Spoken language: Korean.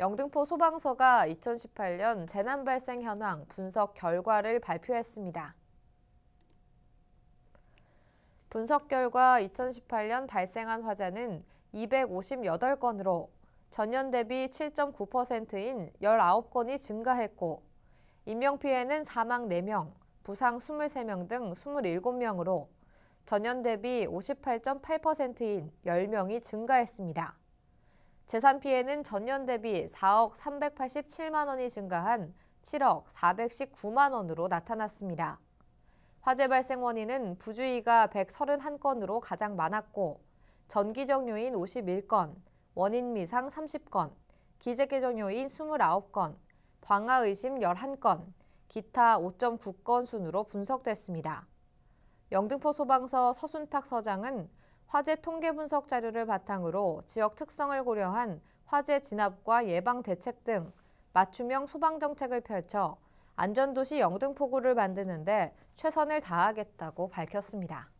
영등포 소방서가 2018년 재난 발생 현황 분석 결과를 발표했습니다. 분석 결과 2018년 발생한 화재는 258건으로 전년 대비 7.9%인 19건이 증가했고 인명피해는 사망 4명, 부상 23명 등 27명으로 전년 대비 58.8%인 10명이 증가했습니다. 재산 피해는 전년 대비 4억 387만 원이 증가한 7억 419만 원으로 나타났습니다. 화재 발생 원인은 부주의가 131건으로 가장 많았고 전기적 요인 51건, 원인 미상 30건, 기재계적 요인 29건, 방화 의심 11건, 기타 5.9건 순으로 분석됐습니다. 영등포 소방서 서순탁 서장은 화재 통계 분석 자료를 바탕으로 지역 특성을 고려한 화재 진압과 예방 대책 등 맞춤형 소방 정책을 펼쳐 안전도시 영등포구를 만드는데 최선을 다하겠다고 밝혔습니다.